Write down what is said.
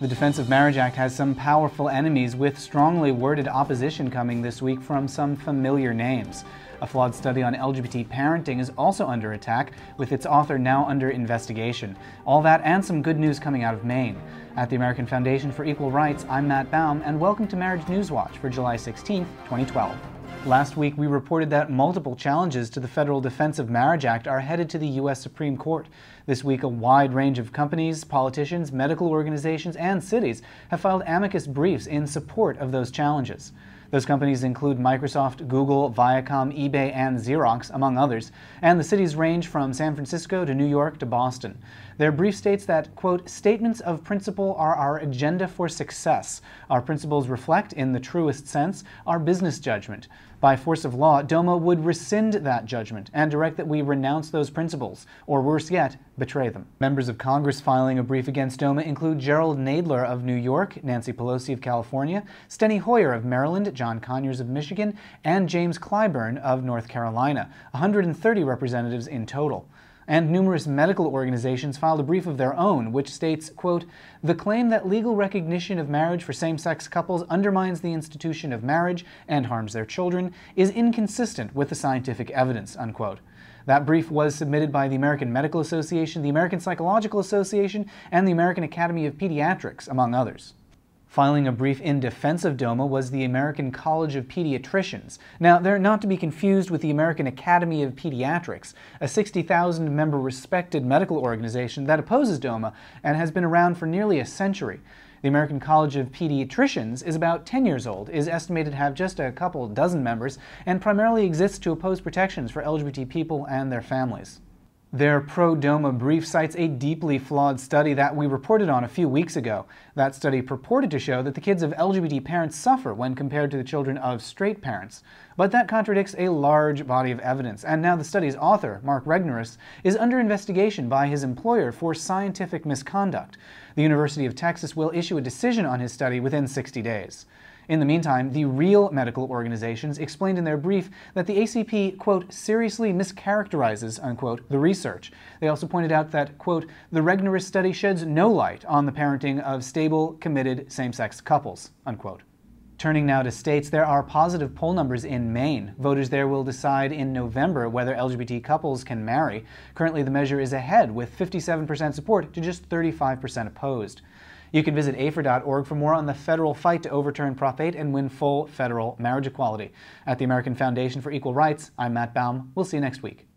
The Defense of Marriage Act has some powerful enemies with strongly worded opposition coming this week from some familiar names. A flawed study on LGBT parenting is also under attack, with its author now under investigation. All that and some good news coming out of Maine. At the American Foundation for Equal Rights, I'm Matt Baum, and welcome to Marriage News Watch for July 16, 2012. Last week, we reported that multiple challenges to the Federal Defense of Marriage Act are headed to the U.S. Supreme Court. This week, a wide range of companies, politicians, medical organizations, and cities have filed amicus briefs in support of those challenges. Those companies include Microsoft, Google, Viacom, eBay, and Xerox, among others, and the cities range from San Francisco to New York to Boston. Their brief states that, quote, statements of principle are our agenda for success. Our principles reflect, in the truest sense, our business judgment. By force of law, DOMA would rescind that judgment and direct that we renounce those principles, or worse yet, betray them. Members of Congress filing a brief against DOMA include Gerald Nadler of New York, Nancy Pelosi of California, Steny Hoyer of Maryland, John Conyers of Michigan and James Clyburn of North Carolina, 130 representatives in total and numerous medical organizations filed a brief of their own, which states, quote, the claim that legal recognition of marriage for same-sex couples undermines the institution of marriage and harms their children is inconsistent with the scientific evidence, unquote. That brief was submitted by the American Medical Association, the American Psychological Association, and the American Academy of Pediatrics, among others. Filing a brief in defense of DOMA was the American College of Pediatricians. Now, they're not to be confused with the American Academy of Pediatrics, a 60,000 member respected medical organization that opposes DOMA and has been around for nearly a century. The American College of Pediatricians is about 10 years old, is estimated to have just a couple dozen members, and primarily exists to oppose protections for LGBT people and their families. Their pro-doma brief cites a deeply flawed study that we reported on a few weeks ago. That study purported to show that the kids of LGBT parents suffer when compared to the children of straight parents. But that contradicts a large body of evidence, and now the study's author, Mark Regnerus, is under investigation by his employer for scientific misconduct. The University of Texas will issue a decision on his study within 60 days. In the meantime, the real medical organizations explained in their brief that the ACP, quote, seriously mischaracterizes, unquote, the research. They also pointed out that, quote, the Regnerus study sheds no light on the parenting of stable, committed same sex couples, unquote. Turning now to states, there are positive poll numbers in Maine. Voters there will decide in November whether LGBT couples can marry. Currently, the measure is ahead, with 57% support to just 35% opposed. You can visit AFER.org for more on the federal fight to overturn Prop 8 and win full federal marriage equality. At the American Foundation for Equal Rights, I'm Matt Baum. We'll see you next week.